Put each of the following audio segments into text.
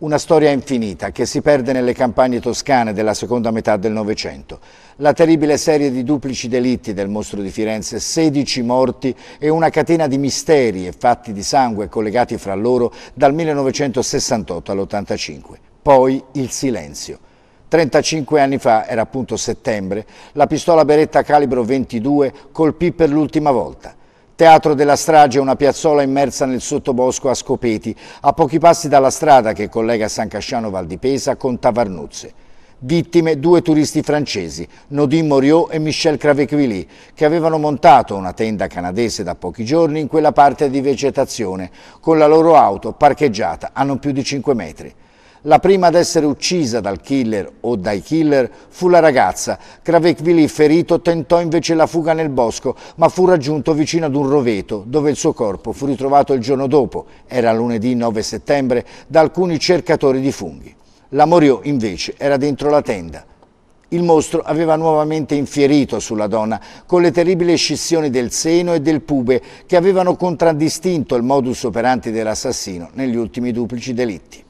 Una storia infinita che si perde nelle campagne toscane della seconda metà del Novecento. La terribile serie di duplici delitti del mostro di Firenze, 16 morti e una catena di misteri e fatti di sangue collegati fra loro dal 1968 all'85. Poi il silenzio. 35 anni fa, era appunto settembre, la pistola Beretta calibro 22 colpì per l'ultima volta. Teatro della Strage è una piazzola immersa nel sottobosco a Scopeti, a pochi passi dalla strada che collega San Casciano Val di Pesa con Tavarnuzze. Vittime due turisti francesi, Nodin Moriot e Michel Cravequilly, che avevano montato una tenda canadese da pochi giorni in quella parte di vegetazione, con la loro auto parcheggiata a non più di 5 metri. La prima ad essere uccisa dal killer o dai killer fu la ragazza. Kravekvili, ferito, tentò invece la fuga nel bosco, ma fu raggiunto vicino ad un roveto, dove il suo corpo fu ritrovato il giorno dopo, era lunedì 9 settembre, da alcuni cercatori di funghi. La Morio, invece, era dentro la tenda. Il mostro aveva nuovamente infierito sulla donna con le terribili scissioni del seno e del pube che avevano contraddistinto il modus operandi dell'assassino negli ultimi duplici delitti.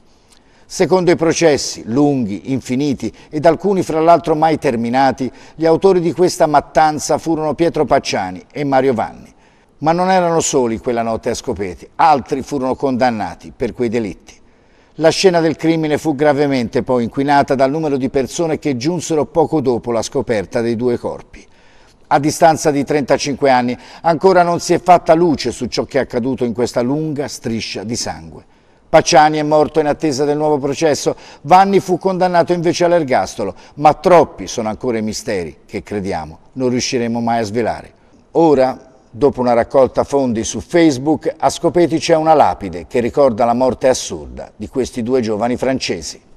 Secondo i processi, lunghi, infiniti ed alcuni fra l'altro mai terminati, gli autori di questa mattanza furono Pietro Pacciani e Mario Vanni. Ma non erano soli quella notte a Scopeti, altri furono condannati per quei delitti. La scena del crimine fu gravemente poi inquinata dal numero di persone che giunsero poco dopo la scoperta dei due corpi. A distanza di 35 anni ancora non si è fatta luce su ciò che è accaduto in questa lunga striscia di sangue. Paciani è morto in attesa del nuovo processo, Vanni fu condannato invece all'ergastolo, ma troppi sono ancora i misteri che crediamo non riusciremo mai a svelare. Ora Dopo una raccolta fondi su Facebook, a Scopeti c'è una lapide che ricorda la morte assurda di questi due giovani francesi.